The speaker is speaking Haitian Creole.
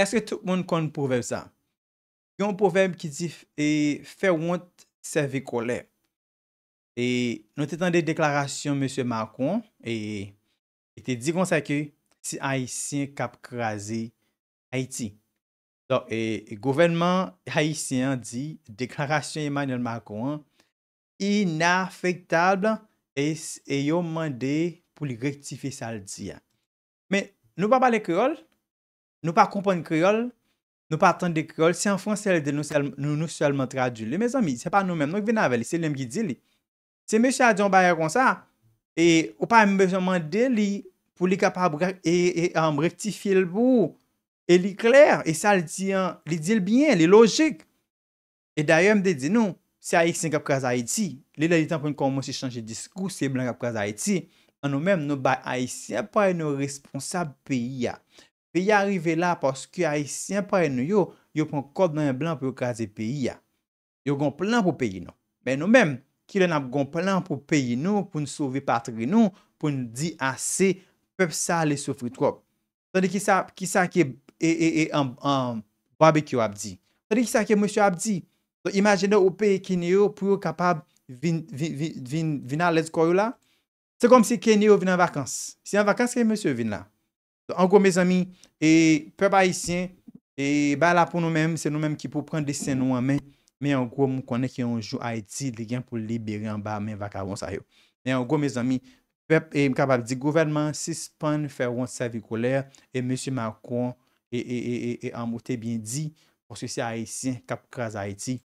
Eske tout moun kon pou veb sa? Yon pou veb ki di e fewant seve kolè. E nou te tan de deklarasyon Monsie Marcon e te di kon sa ke si Haitien kap krasi Haiti. Do, e govenman Haitien di deklarasyon Emmanuel Marcon inafektable e yon mande pou li rektife sal di ya. Me nou pa balek rol Nou pa kompon kriol, nou pa atan de kriol, se an fon sel de nou selman tradu. Le me zan mi, se pa nou men, nou ki vinaveli, se lem ki di li. Se me chan di an bayan kon sa, e ou pa me zan man de li, pou li kapabre, e am reptifi el bou, e li kler, e sa li di an, li di el bien, li logik. E daye m de di nou, se a yi sen kap kwa za iti, li la li tanpon kon monsi chanje diskou, se blan kap kwa za iti, an nou men, nou bayan a yi sen, pa yi nou responsab beya. pe yi arive la pors ki a yi sienpare nou yo, yo pon kod nan yi blan pou yo kaze peyi ya. Yo gon plan pou peyi nou. Men nou men, ki le nan gon plan pou peyi nou, pou nou souvi patri nou, pou nou di ase, pep sa le soufri trop. Sade ki sa ki e en babi ki yo abdi. Sade ki sa ki monsyo abdi. So imagine yo ou peye kene yo pou yo kapab vin a led koryo la. Se kom si kene yo vin an vakans. Si an vakans ke monsyo vin la. Angou mè zami, pep ayisyen, bè la pou nou mèm, se nou mèm ki pou pren de sen nou anmen, mè angou mè konen ki anjou ayiti, li gen pou liberi anba men vaka wan sa yo. Mè angou mè zami, pep e mkabab di gouverman, sispan fè wan sa vikou lè, e mè sè mè akon, e amote bin di, porsi se ayisyen kap kras ayiti.